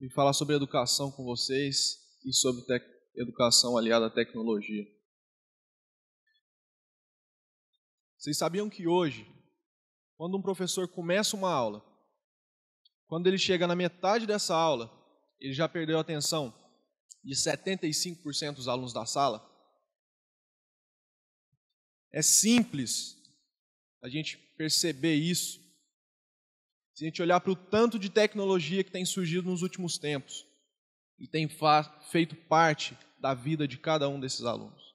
e falar sobre educação com vocês e sobre educação aliada à tecnologia. Vocês sabiam que hoje, quando um professor começa uma aula, quando ele chega na metade dessa aula, ele já perdeu a atenção de 75% dos alunos da sala? É simples a gente perceber isso se a gente olhar para o tanto de tecnologia que tem surgido nos últimos tempos e tem feito parte da vida de cada um desses alunos.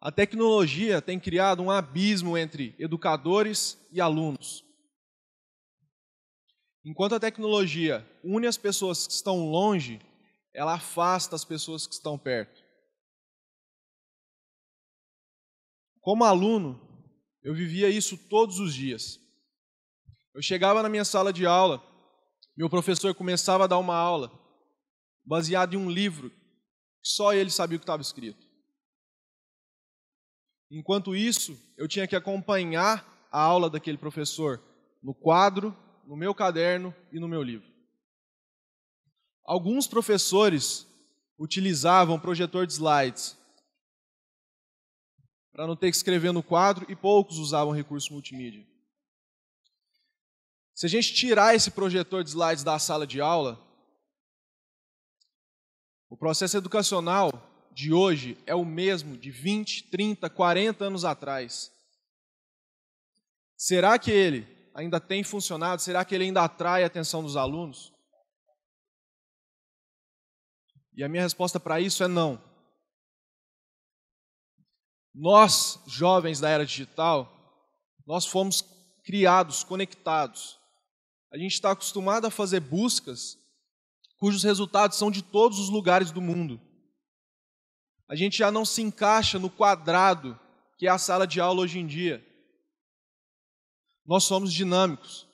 A tecnologia tem criado um abismo entre educadores e alunos. Enquanto a tecnologia une as pessoas que estão longe, ela afasta as pessoas que estão perto. Como aluno, eu vivia isso todos os dias. Eu chegava na minha sala de aula, meu professor começava a dar uma aula baseada em um livro que só ele sabia o que estava escrito. Enquanto isso, eu tinha que acompanhar a aula daquele professor no quadro, no meu caderno e no meu livro. Alguns professores utilizavam projetor de slides para não ter que escrever no quadro e poucos usavam recurso multimídia. Se a gente tirar esse projetor de slides da sala de aula, o processo educacional de hoje é o mesmo de 20, 30, 40 anos atrás. Será que ele ainda tem funcionado? Será que ele ainda atrai a atenção dos alunos? E a minha resposta para isso é não. Nós, jovens da era digital, nós fomos criados, conectados a gente está acostumado a fazer buscas cujos resultados são de todos os lugares do mundo. A gente já não se encaixa no quadrado que é a sala de aula hoje em dia. Nós somos dinâmicos.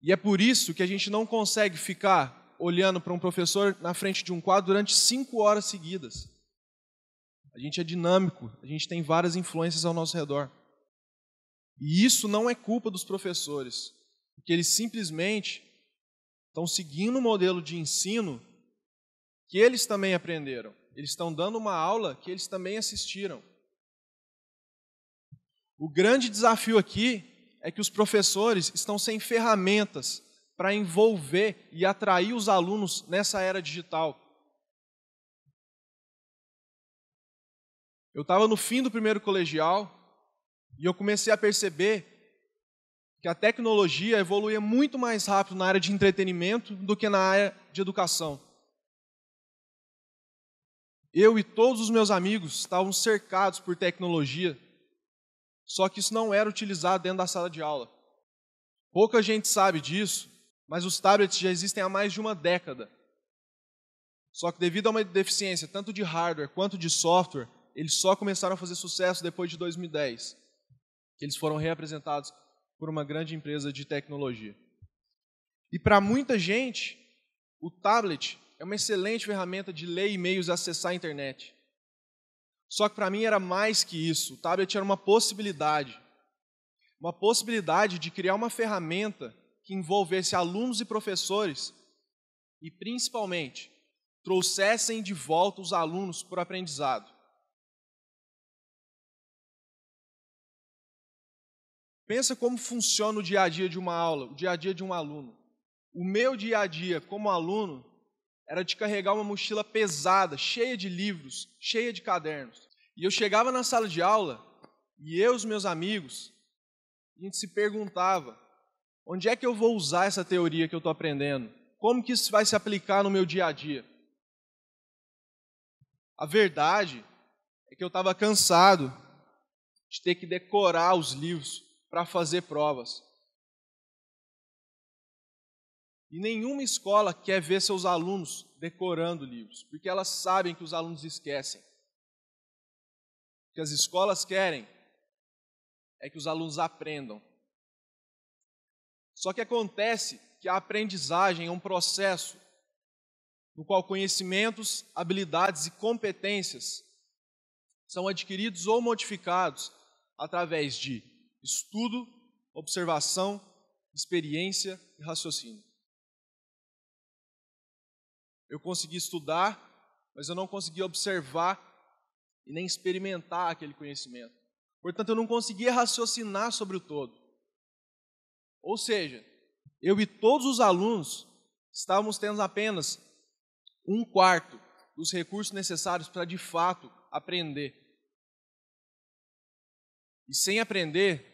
E é por isso que a gente não consegue ficar olhando para um professor na frente de um quadro durante cinco horas seguidas. A gente é dinâmico, a gente tem várias influências ao nosso redor. E isso não é culpa dos professores, porque eles simplesmente estão seguindo o um modelo de ensino que eles também aprenderam. Eles estão dando uma aula que eles também assistiram. O grande desafio aqui é que os professores estão sem ferramentas para envolver e atrair os alunos nessa era digital. Eu estava no fim do primeiro colegial, e eu comecei a perceber que a tecnologia evoluía muito mais rápido na área de entretenimento do que na área de educação. Eu e todos os meus amigos estavam cercados por tecnologia, só que isso não era utilizado dentro da sala de aula. Pouca gente sabe disso, mas os tablets já existem há mais de uma década. Só que devido a uma deficiência tanto de hardware quanto de software, eles só começaram a fazer sucesso depois de 2010 que eles foram reapresentados por uma grande empresa de tecnologia. E para muita gente, o tablet é uma excelente ferramenta de ler e-mails e acessar a internet. Só que para mim era mais que isso. O tablet era uma possibilidade. Uma possibilidade de criar uma ferramenta que envolvesse alunos e professores e, principalmente, trouxessem de volta os alunos para o aprendizado. Pensa como funciona o dia a dia de uma aula, o dia a dia de um aluno. O meu dia a dia como aluno era de carregar uma mochila pesada, cheia de livros, cheia de cadernos. E eu chegava na sala de aula e eu e os meus amigos, a gente se perguntava: onde é que eu vou usar essa teoria que eu estou aprendendo? Como que isso vai se aplicar no meu dia a dia? A verdade é que eu estava cansado de ter que decorar os livros, para fazer provas. E nenhuma escola quer ver seus alunos decorando livros, porque elas sabem que os alunos esquecem. O que as escolas querem é que os alunos aprendam. Só que acontece que a aprendizagem é um processo no qual conhecimentos, habilidades e competências são adquiridos ou modificados através de estudo, observação, experiência e raciocínio. Eu consegui estudar, mas eu não consegui observar e nem experimentar aquele conhecimento. Portanto, eu não conseguia raciocinar sobre o todo. Ou seja, eu e todos os alunos estávamos tendo apenas um quarto dos recursos necessários para de fato aprender. E sem aprender,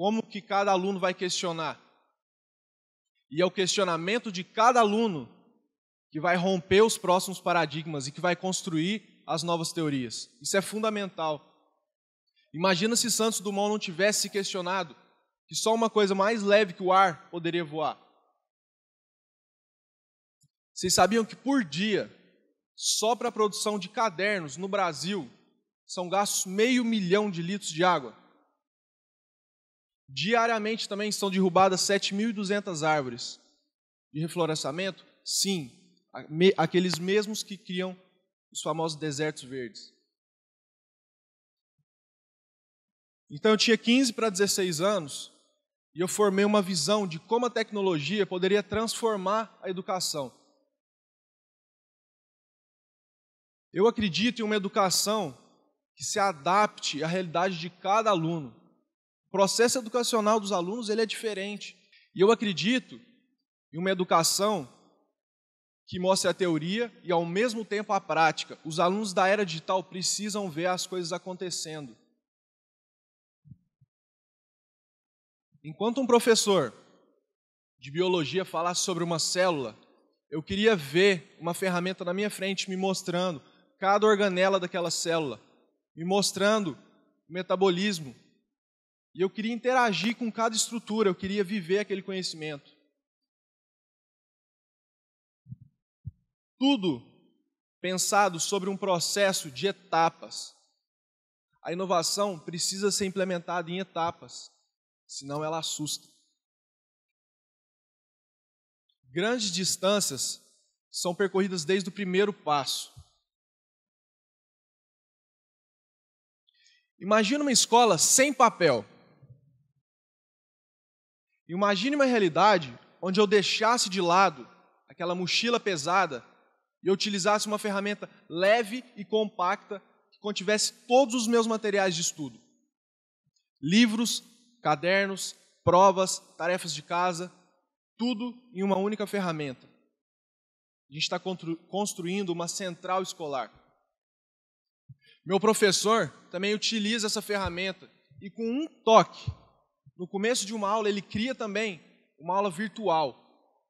como que cada aluno vai questionar? E é o questionamento de cada aluno que vai romper os próximos paradigmas e que vai construir as novas teorias. Isso é fundamental. Imagina se Santos Dumont não tivesse se questionado que só uma coisa mais leve que o ar poderia voar. Vocês sabiam que por dia, só para a produção de cadernos no Brasil, são gastos meio milhão de litros de água? Diariamente também são derrubadas 7.200 árvores de reflorestamento? Sim, aqueles mesmos que criam os famosos desertos verdes. Então eu tinha 15 para 16 anos e eu formei uma visão de como a tecnologia poderia transformar a educação. Eu acredito em uma educação que se adapte à realidade de cada aluno. O processo educacional dos alunos ele é diferente. E eu acredito em uma educação que mostre a teoria e, ao mesmo tempo, a prática. Os alunos da era digital precisam ver as coisas acontecendo. Enquanto um professor de biologia falasse sobre uma célula, eu queria ver uma ferramenta na minha frente me mostrando cada organela daquela célula, me mostrando o metabolismo, e eu queria interagir com cada estrutura, eu queria viver aquele conhecimento. Tudo pensado sobre um processo de etapas. A inovação precisa ser implementada em etapas, senão ela assusta. Grandes distâncias são percorridas desde o primeiro passo. Imagina uma escola sem papel. Imagine uma realidade onde eu deixasse de lado aquela mochila pesada e eu utilizasse uma ferramenta leve e compacta que contivesse todos os meus materiais de estudo: livros, cadernos, provas, tarefas de casa, tudo em uma única ferramenta. A gente está construindo uma central escolar. Meu professor também utiliza essa ferramenta e, com um toque, no começo de uma aula, ele cria também uma aula virtual,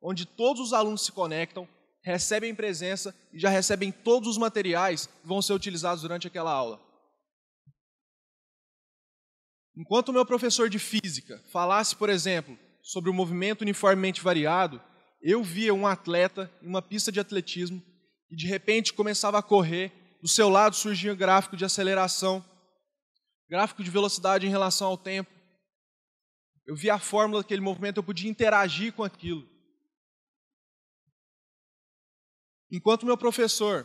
onde todos os alunos se conectam, recebem presença e já recebem todos os materiais que vão ser utilizados durante aquela aula. Enquanto o meu professor de física falasse, por exemplo, sobre o movimento uniformemente variado, eu via um atleta em uma pista de atletismo e de repente começava a correr, do seu lado surgia um gráfico de aceleração, gráfico de velocidade em relação ao tempo, eu via a fórmula daquele movimento, eu podia interagir com aquilo. Enquanto meu professor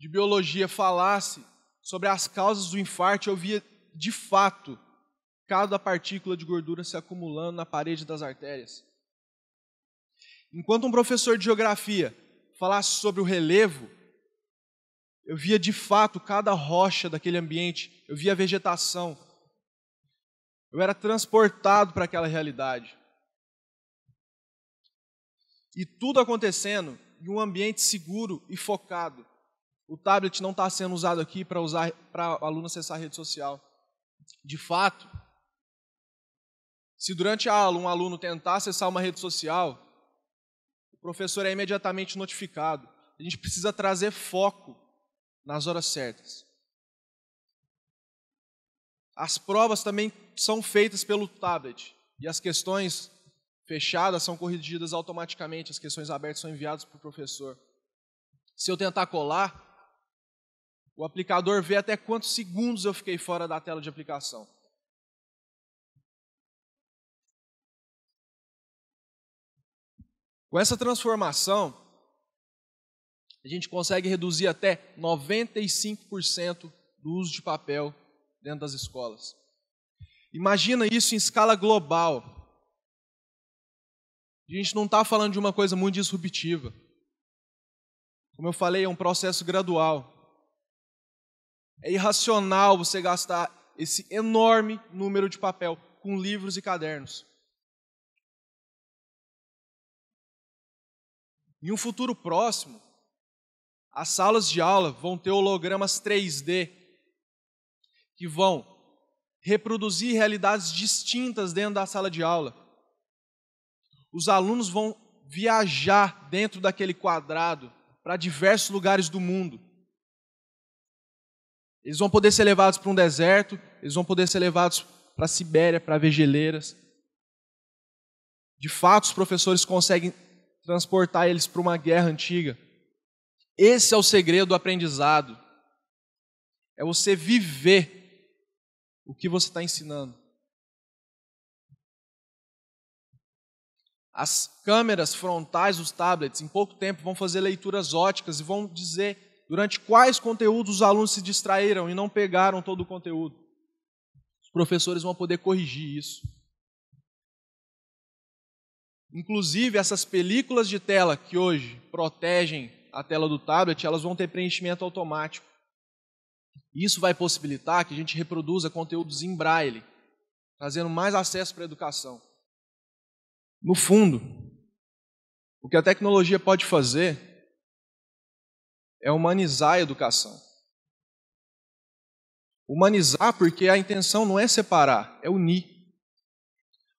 de biologia falasse sobre as causas do infarto, eu via de fato cada partícula de gordura se acumulando na parede das artérias. Enquanto um professor de geografia falasse sobre o relevo, eu via de fato cada rocha daquele ambiente, eu via a vegetação, eu era transportado para aquela realidade. E tudo acontecendo em um ambiente seguro e focado. O tablet não está sendo usado aqui para usar para aluno acessar a rede social. De fato, se durante a aula um aluno tentar acessar uma rede social, o professor é imediatamente notificado. A gente precisa trazer foco nas horas certas. As provas também são feitas pelo tablet e as questões fechadas são corrigidas automaticamente, as questões abertas são enviadas para o professor. Se eu tentar colar, o aplicador vê até quantos segundos eu fiquei fora da tela de aplicação. Com essa transformação, a gente consegue reduzir até 95% do uso de papel dentro das escolas. Imagina isso em escala global. A gente não está falando de uma coisa muito disruptiva. Como eu falei, é um processo gradual. É irracional você gastar esse enorme número de papel com livros e cadernos. Em um futuro próximo, as salas de aula vão ter hologramas 3D que vão reproduzir realidades distintas dentro da sala de aula. Os alunos vão viajar dentro daquele quadrado para diversos lugares do mundo. Eles vão poder ser levados para um deserto, eles vão poder ser levados para a Sibéria, para vegeleiras. De fato, os professores conseguem transportar eles para uma guerra antiga. Esse é o segredo do aprendizado. É você viver o que você está ensinando. As câmeras frontais dos tablets, em pouco tempo, vão fazer leituras óticas e vão dizer durante quais conteúdos os alunos se distraíram e não pegaram todo o conteúdo. Os professores vão poder corrigir isso. Inclusive, essas películas de tela que hoje protegem a tela do tablet, elas vão ter preenchimento automático. Isso vai possibilitar que a gente reproduza conteúdos em braille, trazendo mais acesso para a educação. No fundo, o que a tecnologia pode fazer é humanizar a educação. Humanizar porque a intenção não é separar, é unir.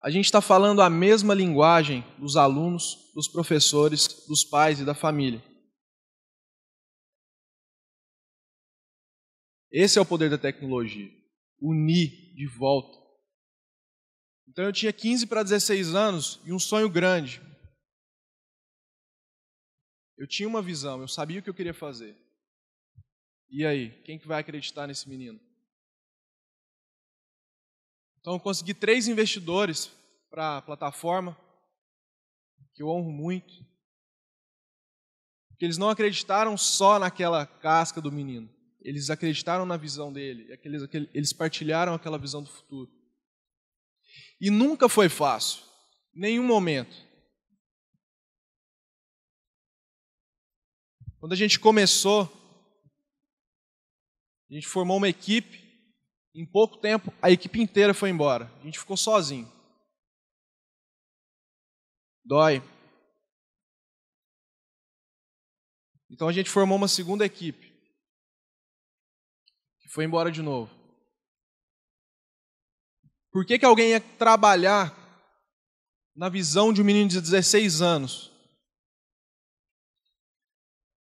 A gente está falando a mesma linguagem dos alunos, dos professores, dos pais e da família. Esse é o poder da tecnologia. Unir de volta. Então eu tinha 15 para 16 anos e um sonho grande. Eu tinha uma visão, eu sabia o que eu queria fazer. E aí, quem que vai acreditar nesse menino? Então eu consegui três investidores para a plataforma, que eu honro muito. Porque eles não acreditaram só naquela casca do menino. Eles acreditaram na visão dele, aqueles, eles partilharam aquela visão do futuro. E nunca foi fácil, nenhum momento. Quando a gente começou, a gente formou uma equipe, em pouco tempo a equipe inteira foi embora, a gente ficou sozinho. Dói. Então a gente formou uma segunda equipe. Foi embora de novo. Por que, que alguém ia trabalhar na visão de um menino de 16 anos?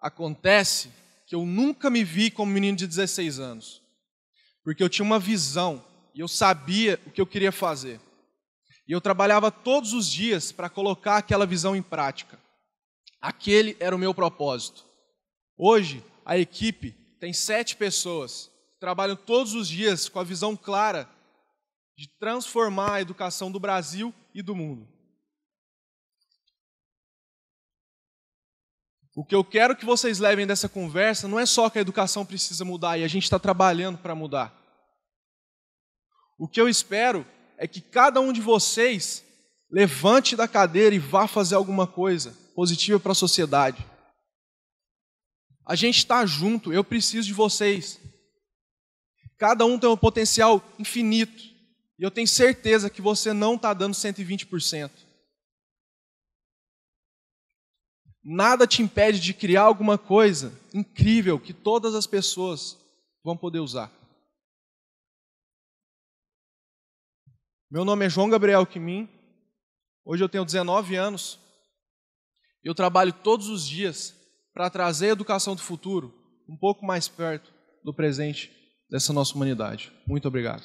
Acontece que eu nunca me vi como menino de 16 anos, porque eu tinha uma visão e eu sabia o que eu queria fazer. E eu trabalhava todos os dias para colocar aquela visão em prática. Aquele era o meu propósito. Hoje, a equipe tem sete pessoas trabalham todos os dias com a visão clara de transformar a educação do Brasil e do mundo. O que eu quero que vocês levem dessa conversa não é só que a educação precisa mudar e a gente está trabalhando para mudar. O que eu espero é que cada um de vocês levante da cadeira e vá fazer alguma coisa positiva para a sociedade. A gente está junto, eu preciso de vocês. Cada um tem um potencial infinito. E eu tenho certeza que você não está dando 120%. Nada te impede de criar alguma coisa incrível que todas as pessoas vão poder usar. Meu nome é João Gabriel Kimim, Hoje eu tenho 19 anos. Eu trabalho todos os dias para trazer a educação do futuro um pouco mais perto do presente dessa nossa humanidade. Muito obrigado.